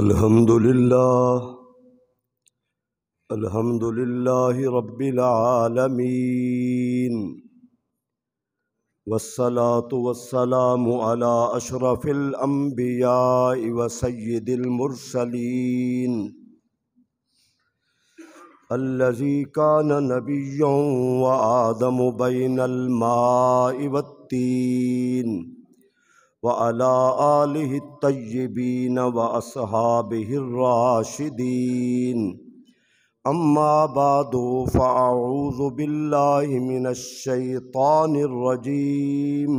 الحمد لله الحمد لله رب العالمين والصلاة والسلام على أشرف الأنبياء وسيد المرسلين الذي كان نبيا وآدم بين الماء والتين व अला तय्यबीन व असहाबिर्राशिदीन अम्मा बादो फ़ाऊज़बिल्लाशैतानरजीम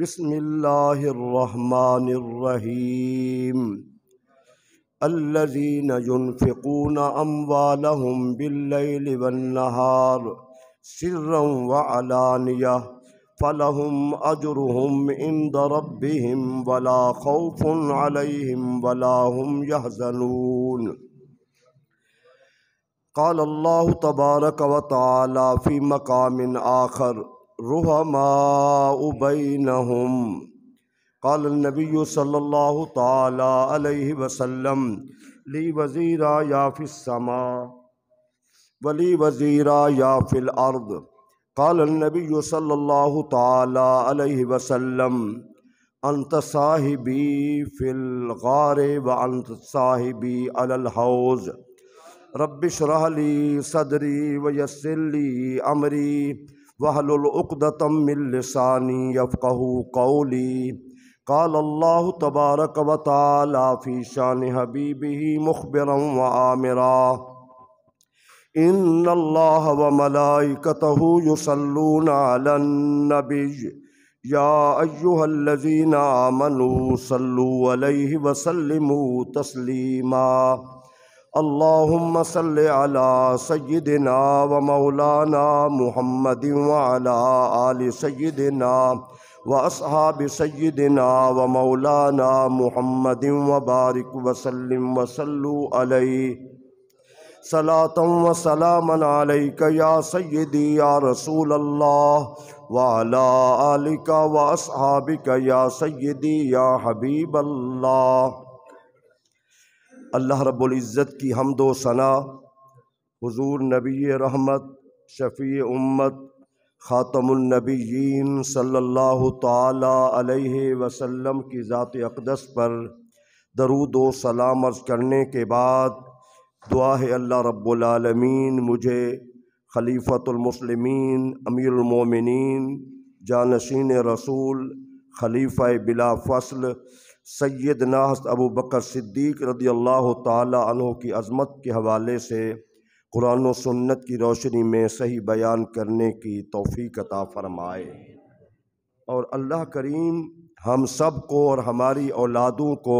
बसमिल्लाहमानरहीम अल्लज़ीन युनफ़िकून अम्वालहुम बिल्लैल वन्नहार सिर्रम व अलानिया फ़लहम अजरहम इंद रबहम वला खौफ़ुन अलहम वलाहम यहजनून قال الله تبارك وتعالى في مقام آخر رحماء بينهم قال النبي صلى الله تعالى عليه وسلم لي وزيرا يا في السماء ولي وزيرا يا في الأرض قال النبي صلى الله تعالى عليه وسلم अंत साहिबी फिल गार व अंत साहिबी अलहौज रबिश रहली सदरी व यसली अमरी वहलुलतमिलसानी यफ़ू कौली काल अल्लाह तबारक व ताला फ़ी शान हबीबी मुखबिरम व आमरा इन अल्लाह व मलाइकतहु युसल्लून अलन नबी या अय्युहल्लजीना आमनु सल्लु अलैहि व सल्लिमू तस्लीमा अल्लाहुम्म सल्लि अला सय्यिदिना व मौलाना मुहम्मदिन व अला आलि सय्यिदिना व असहाब सय्यिदिना व मौलाना मुहम्मदिन व बारिक व सलातम व सलाम या सैदी या रसूल अल्लाह वाला आलिका व असहाबिका या या हबीब अल्लाह अल्लाह रब्ज़त की हमदो सना हुजूर नबी रहमत शफ़ी उम्मत ख़ातमुलनबीन सल्लल्लाहु ताला अलैहि वसल्लम की ज़ात अक़दस पर दरूद सलाम अर्ज़ करने के बाद दुआ है अल्लाह रब्बुलमीन मुझे खलीफ़तमसलमिन अमीरमिन जानशीन रसूल खलीफ़ बिला फसल सैद नाहस अबू बकर सिद्दीक रदी अल्लाह तहों की अज़मत के हवाले से कुरान सन्नत की रोशनी में सही बयान करने की तोफ़ी अता फ़रमाए और अल्लाह करीम हम सब को और हमारी औलादों को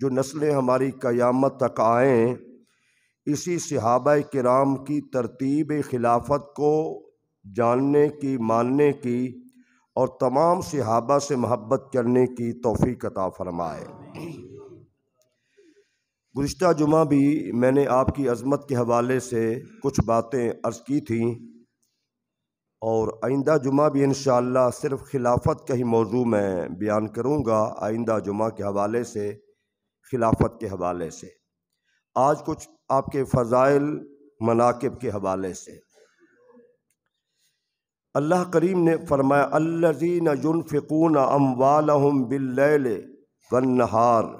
जो नस्लें हमारी क़यामत तक आएँ इसी सिहाब कराम की तरतीब खिलाफत को जानने की मानने की और तमाम सिहाबा से महब्बत करने की तोफ़ी कता फरमाए गुज्त जुमा भी मैंने आपकी अज़मत के हवाले से कुछ बातें अर्ज़ की थी और आइंदा जुमा भी इन सिर्फ खिलाफत का ही मौजू मैं बयान करूँगा आइंदा जुमा के हवाले से खिलाफत के हवाले से आज कुछ आपके फ़ज़ाइल मनाकब के हवाले से अल्लाह करीम ने फरमाया अल्लाजीन युनफ़िकून अम्बाल बिल्ल वनहार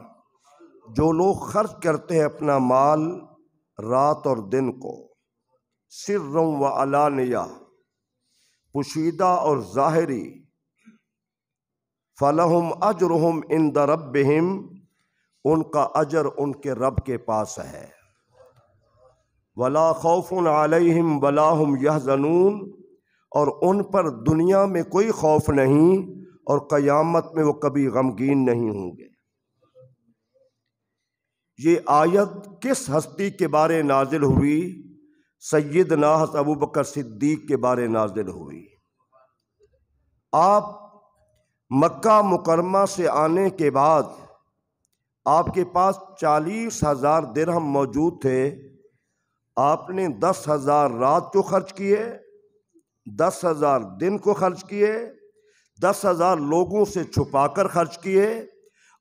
जो लोग खर्च करते हैं अपना माल रात और दिन को सिर्रम व अलानिया पुशीदा और ज़ाहरी फ़लहम अजरहम इन दरबहम उनका अजर उनके रब के पास है वला खौफ आलहम वलाहम यह जनून और उन पर दुनिया में कोई खौफ नहीं और क़यामत में वो कभी गमगीन नहीं होंगे ये आयत किस हस्ती के बारे नाजिल हुई सैद नाहत अबू बकर सिद्दीक के बारे नाजिल हुई आप मक्का मुकरमा से आने के बाद आपके पास चालीस हज़ार दिरहम मौजूद थे आपने दस हज़ार रात को खर्च किए दस हज़ार दिन को खर्च किए दस हज़ार लोगों से छुपा कर खर्च किए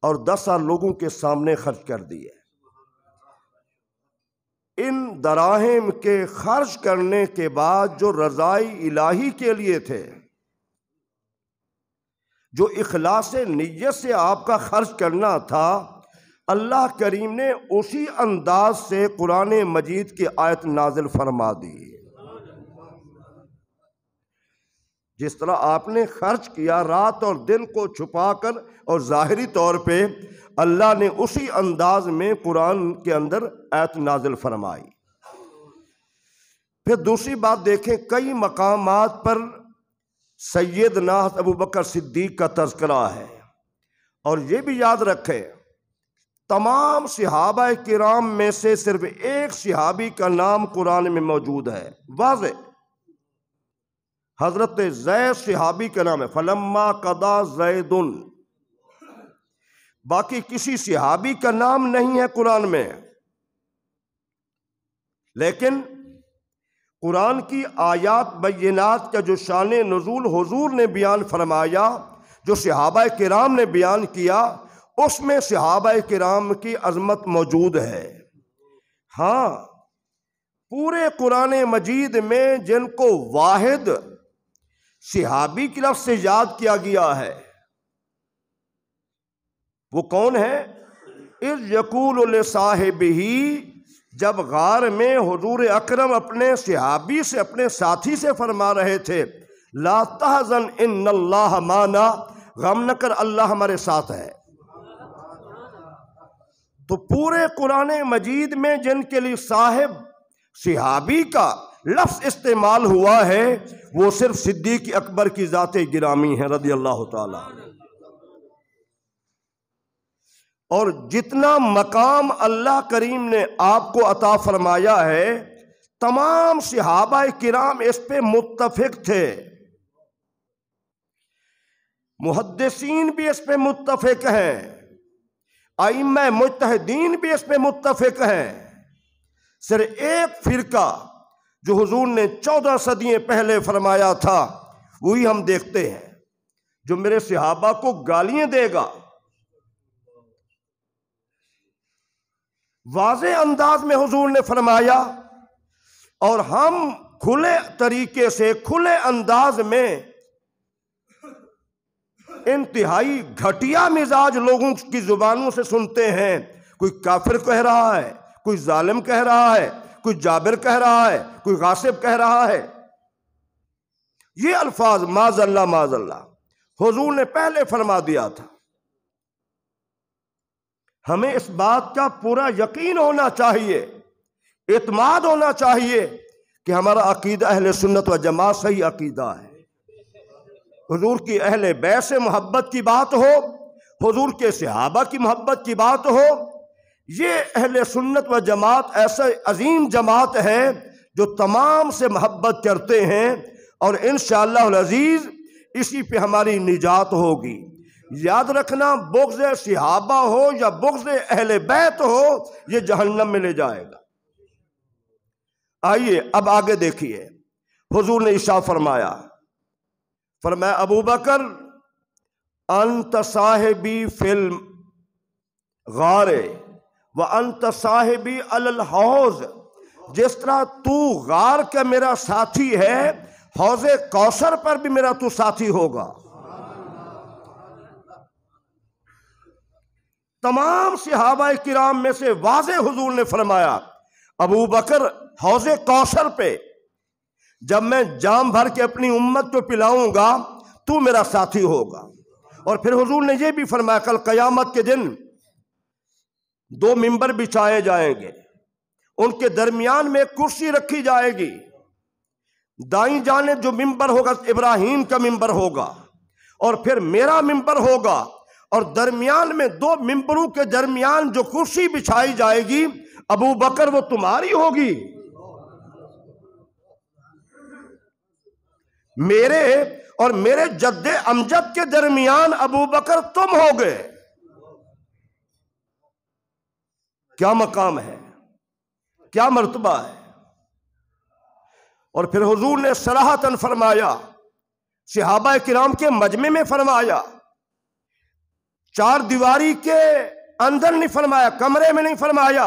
और दस हज़ार लोगों के सामने खर्च कर दिए इन दराहम के खर्च करने के बाद जो रज़ाई इलाही के लिए थे जो इखलास नीयत से आपका खर्च करना था अल्लाह करीम ने उसी अंदाज से कुरान मजीद की आयत नाजिल फरमा दी जिस तरह आपने खर्च किया रात और दिन को छुपाकर और ज़ाहरी तौर पर अल्लाह ने उसी अंदाज में कुरान के अंदर आयत नाजिल फरमाई फिर दूसरी बात देखें कई मकाम पर सैद नाथ अबू बकर सिद्दीक का तस्करा है और ये भी याद रखें तमाम सिहाब कराम में से सिर्फ एक सिहाबी का नाम कुरान में मौजूद है वाज हजरत जैद सिहाबी का नाम है फलम्मा कदा जैदुन बाकी किसी सिहाबी का नाम नहीं है कुरान में लेकिन कुरान की आयात बैनात का जो शान नजूल हजूर ने बयान फरमाया जो सिहाबा कराम ने बयान किया उसमें सिहाब कराम की अजमत मौजूद है हाँ पूरे कुरान मजीद में जिनको वाहिद सिहाबी की लफ्ज से याद किया गया है वो कौन है इस यकूल साहेब ही जब गार में हजूर अक्रम अपने सिहाबी से अपने साथी से फरमा रहे थे लाता इन माना गम न कर अल्लाह हमारे साथ है तो पूरे कुरान मजीद में जिनके लिए साहेब सिहाबी का लफ्स इस्तेमाल हुआ है वो सिर्फ सिद्दीक अकबर की ज़ात गिरामी है रदी अल्लाह और जितना मकाम अल्लाह करीम ने आपको अता फरमाया है तमाम सिहाबा किराम इस पे मुतफिक थे मुहदसिन भी इस पे मुतफिक हैं आइम मुतहदीन भी इसमें मुतफिक हैं सिर्फ एक फ़िरका जो हजूर ने चौदह सदियाँ पहले फरमाया था वही हम देखते हैं जो मेरे सिहाबा को गालियां देगा वाज अंदाज में हजूर ने फरमाया और हम खुले तरीके से खुले अंदाज में इंतहाई घटिया मिजाज लोगों की ज़ुबानों से सुनते हैं कोई काफिर कह रहा है कोई जालिम कह रहा है कोई जाबिर कह रहा है कोई गासिब कह रहा है ये अल्फाज माजल्ला माजल्ला हजूर ने पहले फरमा दिया था हमें इस बात का पूरा यकीन होना चाहिए इतमाद होना चाहिए कि हमारा अकीदा अहल सुन्नत व जमात सही अकीदा है हजूर की अहल बै से मोहब्बत की बात हो हजूर के सहाबा की मोहब्बत की बात हो ये अहल सुन्नत व जमात ऐसे अजीम जमात है जो तमाम से मोहब्बत करते हैं और इन शजीज़ इसी पे हमारी निजात होगी याद रखना बुग्ज सिहाबा हो या बुग्ज अहल बैत हो ये जहन्नम में ले जाएगा आइए अब आगे देखिए हुजूर ने ईशा फरमाया फरमाया अबू बकर अंत साहेबी फिल्म गारे व अंत अल हौज जिस तरह तू गार का मेरा साथी है हौज कौसर पर भी मेरा तू साथी होगा तमाम सिहाबा किराम में से वाज हजूर ने फरमाया अबू बकर हौज कौसर पे जब मैं जाम भर के अपनी उम्मत को पिलाऊंगा तू मेरा साथी होगा और फिर हुजूर ने यह भी फरमाया कल कयामत के दिन दो मिंबर बिछाए जाएंगे उनके दरमियान में कुर्सी रखी जाएगी दाई जाने जो मिंबर होगा इब्राहिम का मिंबर होगा और फिर मेरा मिंबर होगा और दरमियान में दो मिंबरों के दरमियान जो कुर्सी बिछाई जाएगी अबू बकर वो तुम्हारी होगी मेरे और मेरे जद्दे अमजद के दरमियान अबू बकर तुम हो गए क्या मकाम है क्या मरतबा है और फिर हजूर ने सराहतन फरमाया सिहाबा किराम के मजमे में फरमाया चार दीवारी के अंदर नहीं फरमाया कमरे में नहीं फरमाया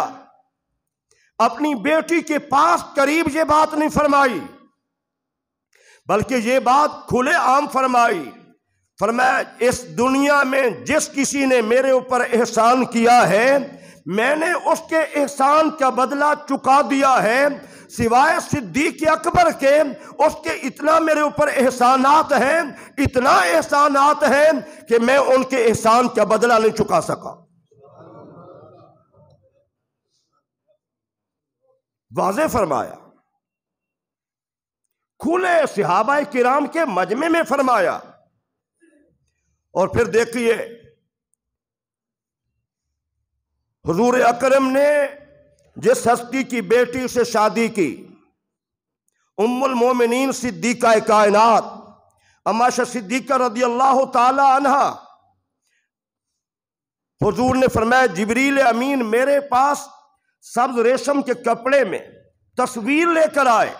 अपनी बेटी के पास करीब ये बात नहीं फरमाई बल्कि ये बात खुले आम फरमाई फरमाया इस दुनिया में जिस किसी ने मेरे ऊपर एहसान किया है मैंने उसके एहसान का बदला चुका दिया है सिवाय सिद्दीक अकबर के उसके इतना मेरे ऊपर एहसानात हैं इतना एहसानात हैं कि मैं उनके एहसान का बदला नहीं चुका सका वाज फरमाया खुले सिहाबा किराम के मजमे में फरमाया और फिर देखिए हजूर अकरम ने जिस हस्ती की बेटी से शादी की उम्मुल मोमिन सिद्दीका कायनात अमाशा सिद्दीका रदी अल्लाह तला हजूर ने फरमाया जबरील अमीन मेरे पास सब्ज रेशम के कपड़े में तस्वीर लेकर आए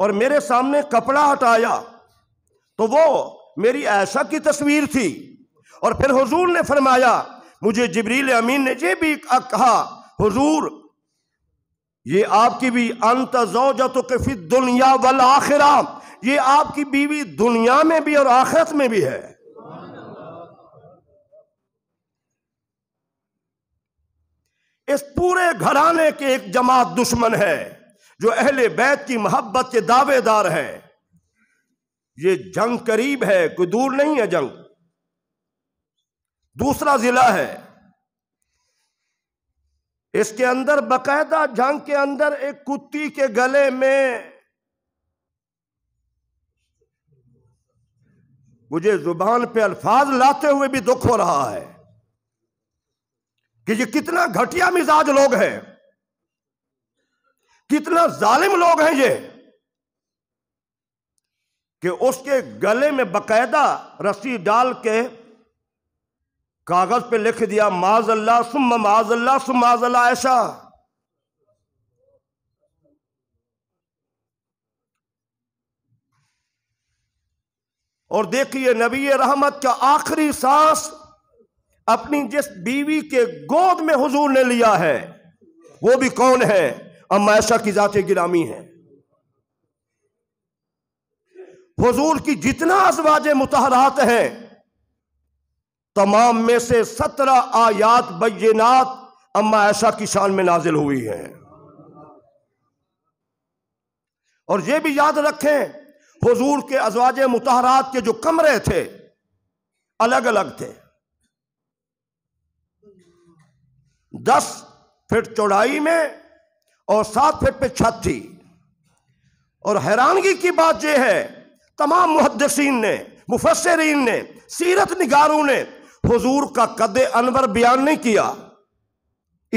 और मेरे सामने कपड़ा हटाया तो वो मेरी ऐशा की तस्वीर थी और फिर हुजूर ने फरमाया मुझे जबरील अमीन ने ये भी कहा हुजूर ये आपकी भी अंत तो फिर दुनिया वल आखिरा ये आपकी बीवी दुनिया में भी और आखिरत में भी है इस पूरे घराने के एक जमात दुश्मन है जो अहले बैत की मोहब्बत के दावेदार है ये जंग करीब है कोई दूर नहीं है जंग दूसरा जिला है इसके अंदर बकायदा जंग के अंदर एक कुत्ती के गले में मुझे जुबान पे अल्फाज लाते हुए भी दुख हो रहा है कि ये कितना घटिया मिजाज लोग हैं कितना जालिम लोग हैं ये कि उसके गले में बकायदा रस्सी डाल के कागज पे लिख दिया माजल्ला सुम माजल्ला सुम माजल्ला ऐसा और देखिए नबी रहमत का आखिरी सांस अपनी जिस बीवी के गोद में हुजूर ने लिया है वो भी कौन है हम मैशा की ज़ात गिरामी है हजूर की जितना अजवाज मुतहरात हैं तमाम में से सत्रह आयात बैनात अम्मा ऐशा की शान में नाजिल हुई है और यह भी याद रखें हजूर के अजवाज मुतहरात के जो कमरे थे अलग अलग थे दस फिट चौड़ाई में और सात फीट पे छत थी और हैरानगी की बात यह है तमाम मुहदसिन ने मुफसरीन ने सीरत निगारों ने हुजूर का कद अनवर बयान नहीं किया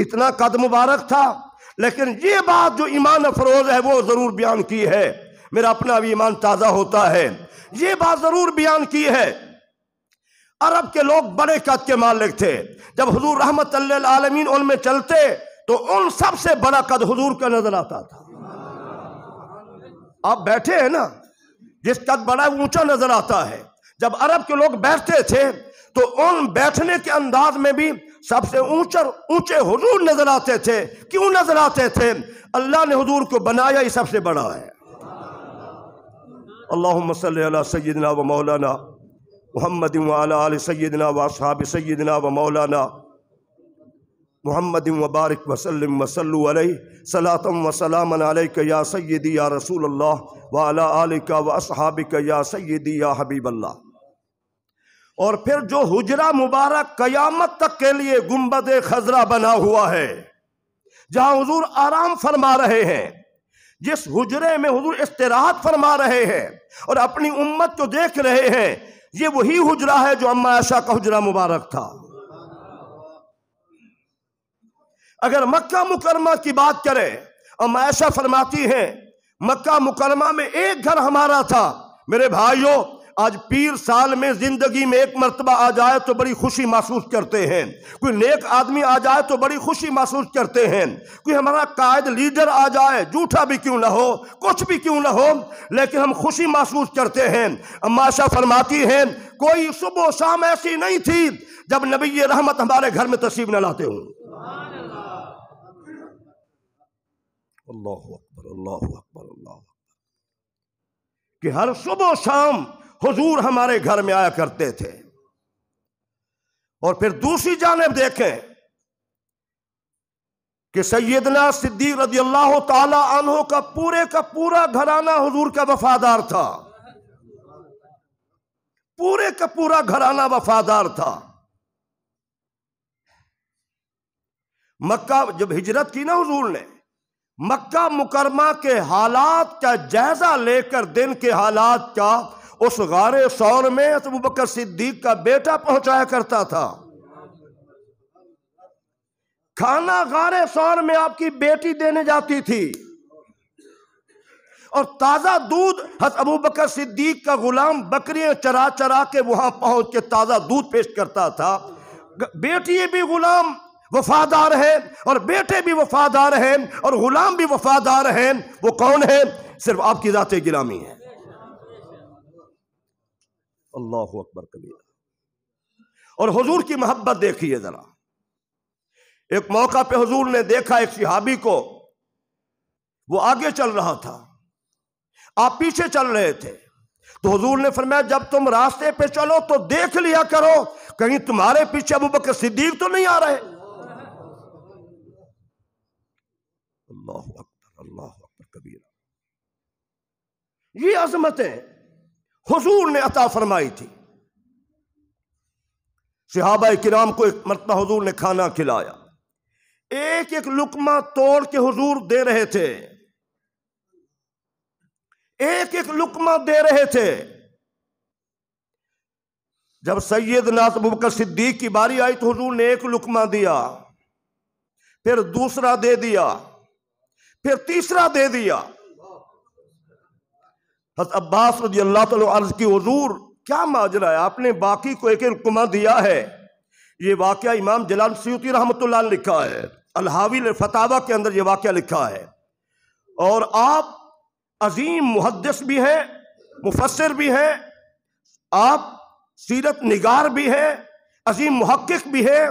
इतना कद मुबारक था लेकिन ये बात जो ईमान अफरोज है वो ज़रूर बयान की है मेरा अपना भी ईमान ताज़ा होता है ये बात ज़रूर बयान की है अरब के लोग बड़े कद के मालिक थे जब हजूर रहमत आलमीन उनमें चलते तो उन सबसे बड़ा कद हुजूर का नजर आता था आप बैठे हैं ना जिस कद बड़ा ऊंचा नजर आता है जब अरब के लोग बैठते थे तो उन बैठने के अंदाज में भी सबसे ऊंचा ऊंचे हुजूर नजर आते थे क्यों नजर आते थे अल्लाह ने हुजूर को बनाया ही सबसे बड़ा है अल्लाह सल सैदना व मौलाना मोहम्मद सैदना व साहब सैदना व मौलाना मोहम्मद वबारक वसलम वसल सलातम वसलाम या सैदी या रसूल अल्लाह वाला का व असहाबिक या सैदी या हबीब और फिर जो हुजरा मुबारक कयामत तक के लिए गुम्बद खजरा बना हुआ है जहां हुजूर आराम फरमा रहे हैं जिस हुजरे में हुजूर इस्तराहत फरमा रहे हैं और अपनी उम्मत को देख रहे हैं ये वही हुजरा है जो अम्मा आशा का हुजरा मुबारक था अगर मक्का मुकरमा की बात करें हम ऐसा फरमाती हैं मक्का मुकरमा में एक घर हमारा था मेरे भाइयों आज पीर साल में ज़िंदगी में एक मरतबा आ जाए तो बड़ी खुशी महसूस करते हैं कोई नेक आदमी आ जाए तो बड़ी खुशी महसूस करते हैं कोई हमारा कायद लीडर आ जाए जूठा भी क्यों ना हो कुछ भी क्यों ना हो लेकिन हम खुशी महसूस करते हैं अम्माशा फरमाती हैं कोई सुबह शाम ऐसी नहीं थी जब नबी रहमत हमारे घर में तस्वीर न लाते हूँ अल्लाह अकबर अल्लाह अकबर अल्लाह अकबर कि हर सुबह शाम हुजूर हमारे घर में आया करते थे और फिर दूसरी जानब देखें कि सैदना सिद्दीक रजी अल्लाह तहों का पूरे का पूरा घराना हुजूर का वफादार था पूरे का पूरा घराना वफादार था मक्का जब हिजरत की ना हुजूर ने मक्का मुकरमा के हालात का जायजा लेकर दिन के हालात का उस गारे सौर में अबू बकर सिद्दीक का बेटा पहुंचाया करता था खाना गारे सौर में आपकी बेटी देने जाती थी और ताज़ा दूध हस अबू बकर सिद्दीक का गुलाम बकरियां चरा चरा के वहां पहुंच के ताज़ा दूध पेश करता था बेटी भी गुलाम वफादार है और बेटे भी वफादार हैं और गुलाम भी वफादार हैं वो कौन है सिर्फ आपकी ज़ात गिरामी है अल्लाह अकबर कबीर और हजूर की मोहब्बत देखिए ज़रा एक मौका पे हजूर ने देखा एक सिहाबी को वो आगे चल रहा था आप पीछे चल रहे थे तो हजूर ने फरमाया जब तुम रास्ते पे चलो तो देख लिया करो कहीं तुम्हारे पीछे अबू बकर सिद्दीक तो नहीं आ रहे अल्लाह अकबर अल्लाह अकबर कबीरा ये अजमतें हुजूर ने अता फरमाई थी सिहाबा किराम को एक मरतबा हजूर ने खाना खिलाया एक एक लुकमा तोड़ के हुजूर दे रहे थे एक एक लुकमा दे रहे थे जब सैयद नाथ बकर सिद्दीक की बारी आई तो हुजूर ने एक लुकमा दिया फिर दूसरा दे दिया फिर तीसरा दे दिया हज अब्बास रजी अल्लाह तर्ज की हजूर क्या माजरा है आपने बाकी को एक रुकमा दिया है ये वाक्य इमाम जलाल सूती रहमत लिखा है अलहावी फतावा के अंदर ये वाक्य लिखा है और आप अजीम मुहदस भी हैं मुफसर भी हैं आप सीरत निगार भी हैं अजीम महक्क भी हैं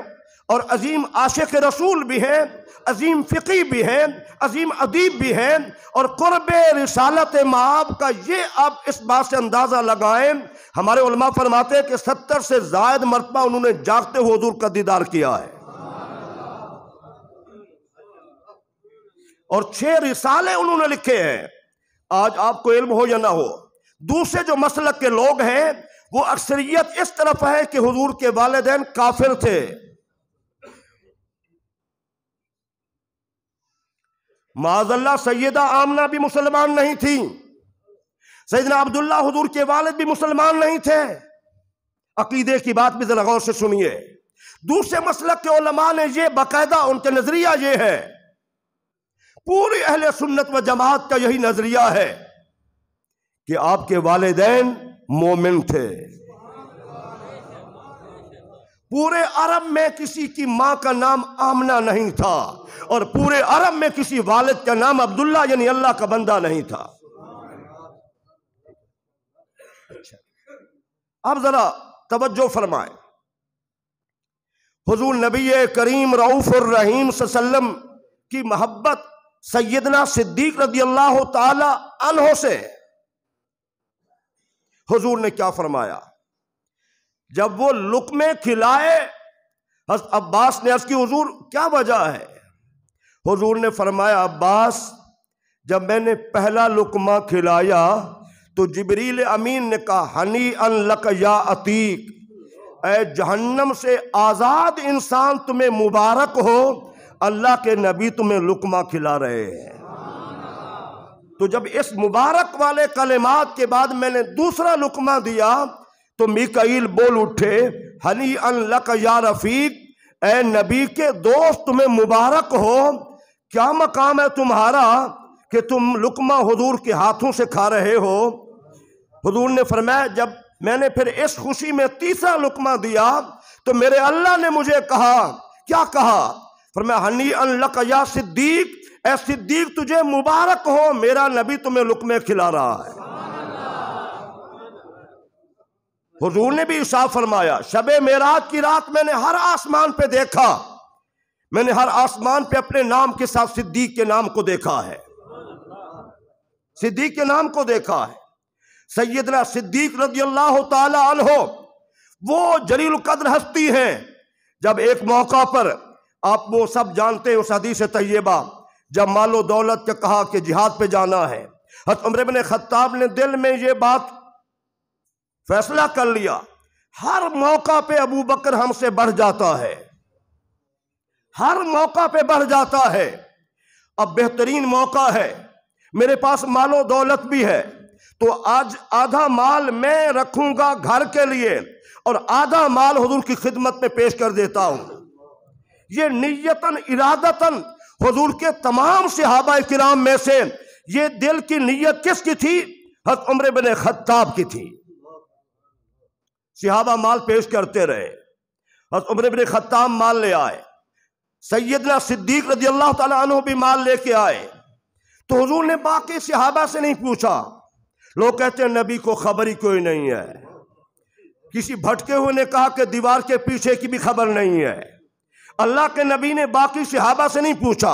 और अजीम आशिक रसूल भी हैं अजीम फ़िकी भी हैं अजीम अदीब भी हैं और क़ुरब रसालत माब का ये आप इस बात से अंदाज़ा लगाएं हमारे उलमा फरमाते हैं कि सत्तर से जायद मरतबा उन्होंने जागते हुए हजूर का दीदार किया है और छः रिसाले उन्होंने लिखे हैं आज आपको इल्म हो या ना हो दूसरे जो मसलक के लोग हैं वो अक्सरियत इस तरफ है कि हजूर के वालदेन काफिर थे माजल्ला सैदा आमना भी मुसलमान नहीं थी सैदना अब्दुल्ला हजूर के वालद भी मुसलमान नहीं थे अकीदे की बात भी जरा गौर से सुनिए दूसरे मसलक के ओलमा ने यह बाकायदा उनका नजरिया ये है पूरी अहल सुन्नत व जमात का यही नजरिया है कि आपके वालदेन मोमिन थे पूरे अरब में किसी की माँ का नाम आमना नहीं था और पूरे अरब में किसी वालिद का नाम अब्दुल्ला यानी अल्लाह का बंदा नहीं था अच्छा। अब जरा तवज्जो फरमाए हजूर नबी करीम रऊफ रहीम सल्लम की मोहब्बत सैदना सिद्दीक रदी अल्लाह तहों से हजूर ने क्या फरमाया जब वो लुकमे खिलाए अब्बास ने अर्ज हजूर क्या वजह है हजूर ने फरमाया अब्बास जब मैंने पहला लुकमा खिलाया तो जबरील अमीन ने कहा हनी अनलक या अतीक ए जहन्नम से आज़ाद इंसान तुम्हें मुबारक हो अल्लाह के नबी तुम्हें लुकमा खिला रहे हैं तो जब इस मुबारक वाले कलेमात के बाद मैंने दूसरा लुकमा दिया तो मिकाइल बोल उठे हनी अनलक या रफीक ए नबी के दोस्त तुम्हें मुबारक हो क्या मकाम है तुम्हारा कि तुम लुकमा हजूर के हाथों से खा रहे हो हजूर ने फरमाया जब मैंने फिर इस खुशी में तीसरा लुकमा दिया तो मेरे अल्लाह ने मुझे कहा क्या कहा फिर मैं हनी अनलक या सिद्दीक ए सिद्दीक तुझे मुबारक हो मेरा नबी तुम्हें लुकमे खिला रहा है हजूर ने भी इशाफ फरमाया शब मेराज की रात मैंने हर आसमान पे देखा मैंने हर आसमान पे अपने नाम के साथ सिद्दीक के नाम को देखा है सिद्दीक के नाम को देखा है सैदना सिद्दीक रजी अल्लाह तहो वो जलील कदर हस्ती हैं जब एक मौका पर आप वो सब जानते हैं उस हदीस तयबा जब मालो दौलत के कहा कि जिहाद पे जाना है हत खत्ताब ने दिल में ये बात फैसला कर लिया हर मौका पे अबू बकर हमसे बढ़ जाता है हर मौका पे बढ़ जाता है अब बेहतरीन मौका है मेरे पास मालो दौलत भी है तो आज आधा माल मैं रखूंगा घर के लिए और आधा माल हजूर की खिदमत में पेश कर देता हूं ये नियतन इरादतन हजूर के तमाम सिहाबा कराम में से ये दिल की नीयत किसकी थी हत उम्र बिन खत्ताब की थी सिहाबा माल पेश करते रहे और उम्र बिन खत्ताम माल ले आए सैदना सिद्दीक रजी अल्लाह तु भी माल लेके आए तो हजूर ने बाकी सिहाबा से नहीं पूछा लोग कहते हैं नबी को खबर ही कोई नहीं है किसी भटके हुए ने कहा कि दीवार के पीछे की भी खबर नहीं है अल्लाह के नबी ने बाकी सिहाबा से नहीं पूछा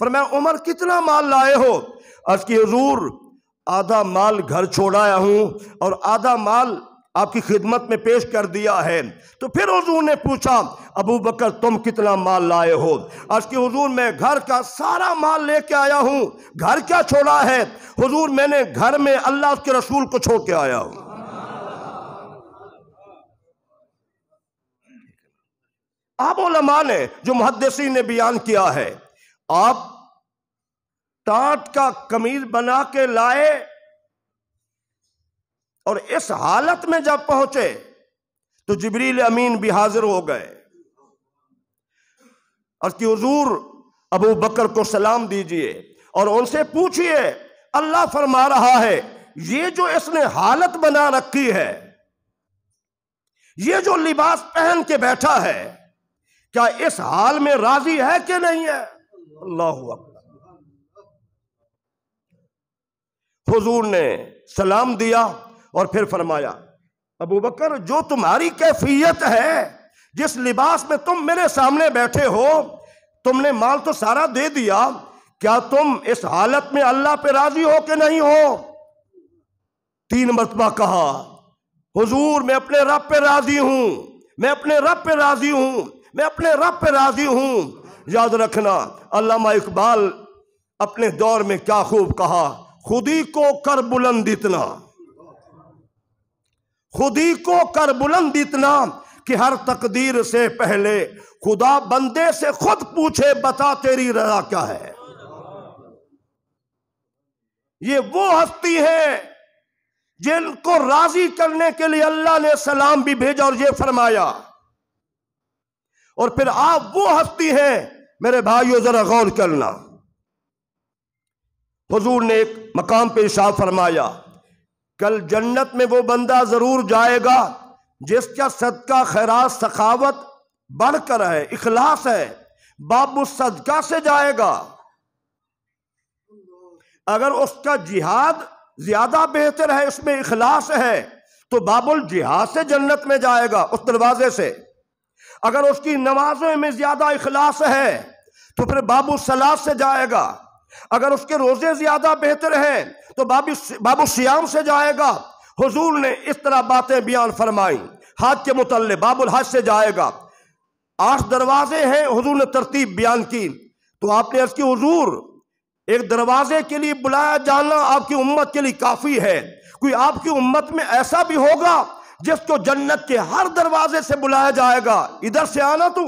पर मैं उमर कितना माल लाए हो अर्ज की हजूर आधा माल घर छोड़ाया हूं और आधा माल आपकी खिदमत में पेश कर दिया है तो फिर हजूर ने पूछा अबू बकर तुम कितना माल लाए हो आज की हजूर मैं घर का सारा माल लेके आया हूँ घर क्या छोड़ा है हजूर मैंने घर में अल्लाह के रसूल को छोड़ के आया हूँ आप ने जो मुहदसी ने बयान किया है आप टाट का कमीज बना के लाए और इस हालत में जब पहुंचे तो जबरील अमीन भी हाजिर हो गए और कि हजूर अबू बकर को सलाम दीजिए और उनसे पूछिए अल्लाह फरमा रहा है ये जो इसने हालत बना रखी है ये जो लिबास पहन के बैठा है क्या इस हाल में राजी है कि नहीं है अल्लाह हुजूर ने सलाम दिया और फिर फरमाया अबू बकर जो तुम्हारी कैफियत है जिस लिबास में तुम मेरे सामने बैठे हो तुमने माल तो सारा दे दिया क्या तुम इस हालत में अल्लाह पे राजी हो कि नहीं हो तीन मरतबा कहा हुजूर मैं अपने रब पे राजी हूं मैं अपने रब पे राजी हूं मैं अपने रब पे राजी हूं याद रखना अल्लामा इकबाल अपने दौर में क्या खूब कहा खुदी को कर बुलंद इतना खुदी को कर बुलंद इतना कि हर तकदीर से पहले खुदा बंदे से खुद पूछे बता तेरी रजा क्या है ये वो हस्ती है जिनको राजी करने के लिए अल्लाह ने सलाम भी भेजा और ये फरमाया और फिर आप वो हस्ती है मेरे भाइयों जरा गौर करना हजूर ने एक मकाम पर इशा फरमाया कल जन्नत में वो बंदा जरूर जाएगा जिसका सदका खैरात सखावत बढ़कर है इखलास है बाबू सदका से जाएगा अगर उसका जिहाद ज्यादा बेहतर है उसमें इखलास है तो बाबुल जिहाद से जन्नत में जाएगा उस दरवाजे से अगर उसकी नमाजों में ज्यादा इखलास है तो फिर बाबू सलाह से जाएगा अगर उसके रोजे ज्यादा बेहतर हैं तो बाबू बाबू श्याम से जाएगा हुजूर ने इस तरह बातें बयान फरमाई हाथ के मुतल बाबुल हज से जाएगा आठ दरवाजे हैं हुजूर ने तरतीब बयान की तो आपने अर्ज की हुजूर एक दरवाजे के लिए बुलाया जाना आपकी उम्मत के लिए काफ़ी है कोई आपकी उम्मत में ऐसा भी होगा जिसको जन्नत के हर दरवाजे से बुलाया जाएगा इधर से आना तू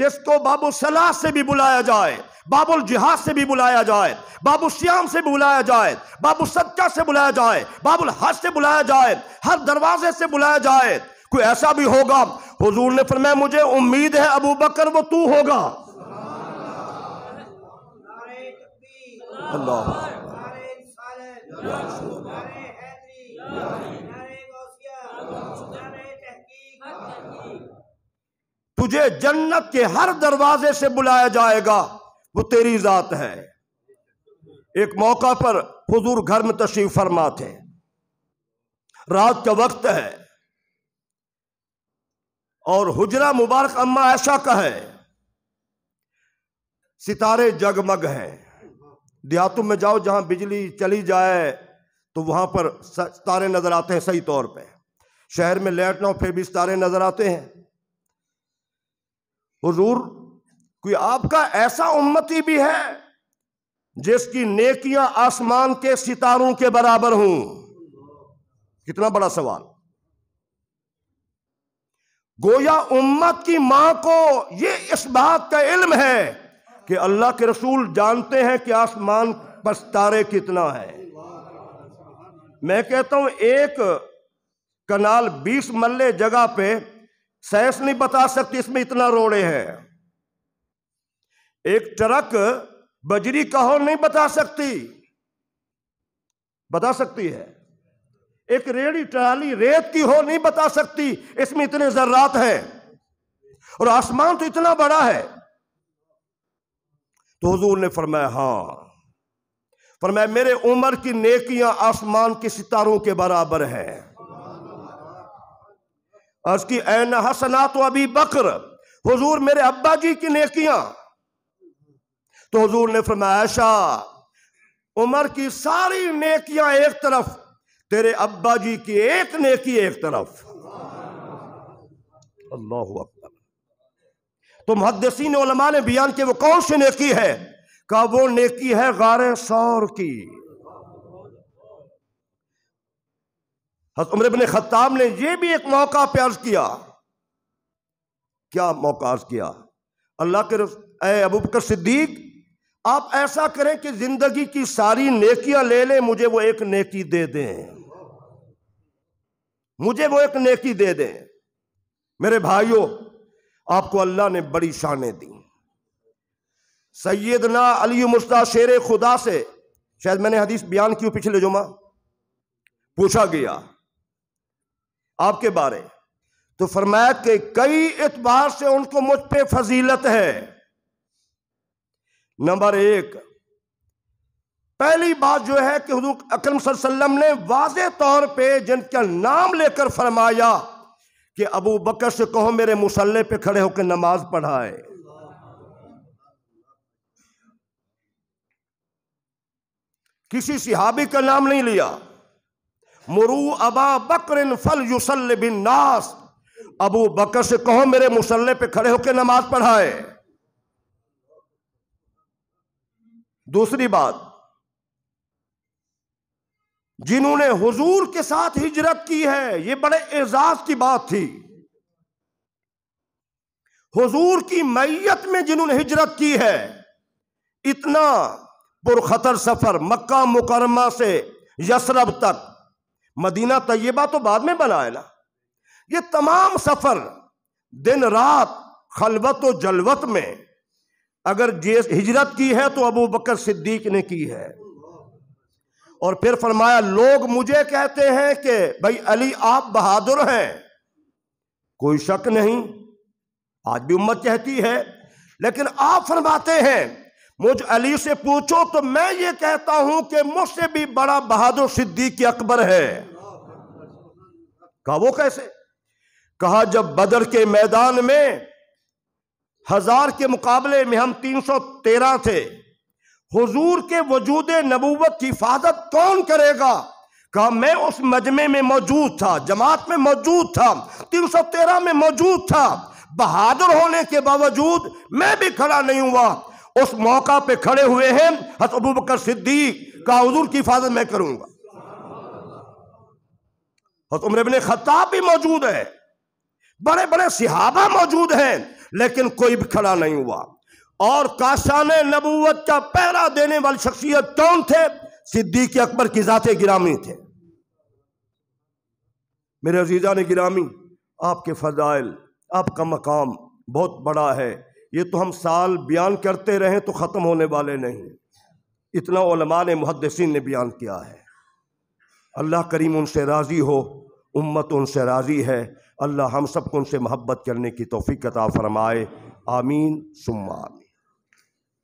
जिसको बाबू सलाह से भी बुलाया जाए बाबुल जिहाद से भी बुलाया जाए बाबू श्याम से बुलाया जाए बाबू सच्चा से बुलाया जाए बाबुल हज से बुलाया जाए हर दरवाजे से बुलाया जाए कोई ऐसा भी होगा हुजूर ने फरमाया मुझे उम्मीद है अबू बकर वो तू होगा अल्लाह तुझे जन्नत के हर दरवाजे से बुलाया जाएगा वो तेरी जात है एक मौका पर हजूर घर में तशरीफ फरमा थे रात का वक्त है और हुजरा मुबारक अम्मा ऐशा का है सितारे जगमग हैं देहातों में जाओ जहां बिजली चली जाए तो वहां पर तारे नजर आते हैं सही तौर पे शहर में लेट ना हो फिर भी तारे नजर आते हैं हुजूर कोई आपका ऐसा उम्मती भी है जिसकी नेकियां आसमान के सितारों के बराबर हों कितना बड़ा सवाल गोया उम्मत की मां को यह इस बात का इल्म है कि अल्लाह के रसूल जानते हैं कि आसमान पर तारे कितना है मैं कहता हूं एक कनाल बीस मल्ले जगह पे सहस नहीं बता सकती इसमें इतना रोड़े हैं एक ट्रक बजरी का हो नहीं बता सकती बता सकती है एक रेड़ी ट्राली रेत की हो नहीं बता सकती इसमें इतने जर्रात हैं और आसमान तो इतना बड़ा है तो हजूर ने फरमाया हा फरमाया मेरे उम्र की नेकियां आसमान के सितारों के बराबर हैं और उसकी एन हसना तो अभी बकर हजूर मेरे अब्बा जी की नेकियां तो हजूर ने फरमायाशा उमर की सारी नेकियां एक तरफ तेरे अब्बा जी की एक नेकी एक तरफ अल्लाह अकबर तो मुहदसिन ने बयान के वो कौन सी नेकी है का वो नेकी है गारे सौर की उमर बिन खत्ताब ने यह भी एक मौका प्याज किया क्या मौका अर्ज किया अल्लाह के अबू बकर सिद्दीक आप ऐसा करें कि जिंदगी की सारी नेकियां ले लें मुझे वो एक नेकी दे दें मुझे वो एक नेकी दे दें मेरे भाइयों आपको अल्लाह ने बड़ी शानें दी सैदना अली मुस्ता शेर खुदा से शायद मैंने हदीस बयान की पिछले जुमा पूछा गया आपके बारे तो फरमाया कि कई एतबार से उनको मुझ पर फजीलत है नंबर एक पहली बात जो है कि हजूर अक्रम सल्लम ने वाज तौर पर जिनका नाम लेकर फरमाया कि अबू बकर से कहो मेरे मुसल्ले पे खड़े होकर नमाज पढ़ाए किसी सिहाबी का नाम नहीं लिया मुरू अबा बकर फल युसल बिन नास अबू बकर से कहो मेरे मुसल्ले पे खड़े होकर नमाज पढ़ाए दूसरी बात जिन्होंने हुजूर के साथ हिजरत की है ये बड़े एजाज की बात थी हुजूर की मैयत में जिन्होंने हिजरत की है इतना पुरखतर सफर मक्का मुकरमा से यसरब तक मदीना तय्यबा तो बाद में बना है ना ये तमाम सफ़र दिन रात खलबत जलवत में अगर हिजरत की है तो अबू बकर सिद्दीक ने की है और फिर फरमाया लोग मुझे कहते हैं कि भाई अली आप बहादुर हैं कोई शक नहीं आज भी उम्मत कहती है लेकिन आप फरमाते हैं मुझ अली से पूछो तो मैं ये कहता हूं कि मुझसे भी बड़ा बहादुर सिद्दीक अकबर है कहा वो कैसे कहा जब बदर के मैदान में हजार के मुकाबले में हम तीन सौ तेरह थे हुजूर के वजूद नबूवत की हिफाजत कौन करेगा कहा मैं उस मजमे में मौजूद था जमात में मौजूद था तीन सौ तेरह में मौजूद था बहादुर होने के बावजूद मैं भी खड़ा नहीं हुआ उस मौका पे खड़े हुए हैं हस अबू बकर सिद्दीक का हजूर की हिफाजत मैं करूंगा हस उम्र बिन खताब भी मौजूद है बड़े बड़े सिहाबा मौजूद हैं लेकिन कोई भी खड़ा नहीं हुआ और काशान नबूवत का पहरा देने वाली शख्सियत कौन थे सिद्दीक अकबर की जाते गिरामी थे मेरे अजीजा ने गिरामी आपके फजाइल आपका मकाम बहुत बड़ा है ये तो हम साल बयान करते रहें तो ख़त्म होने वाले नहीं इतना ओलमा मुहदसिन ने बयान किया है अल्लाह करीम उनसे राज़ी हो उम्मत उनसे राज़ी है अल्लाह हम सबको उनसे मोहब्बत करने की तोफ़ी कता फ़रमाए आमीन सुम्मान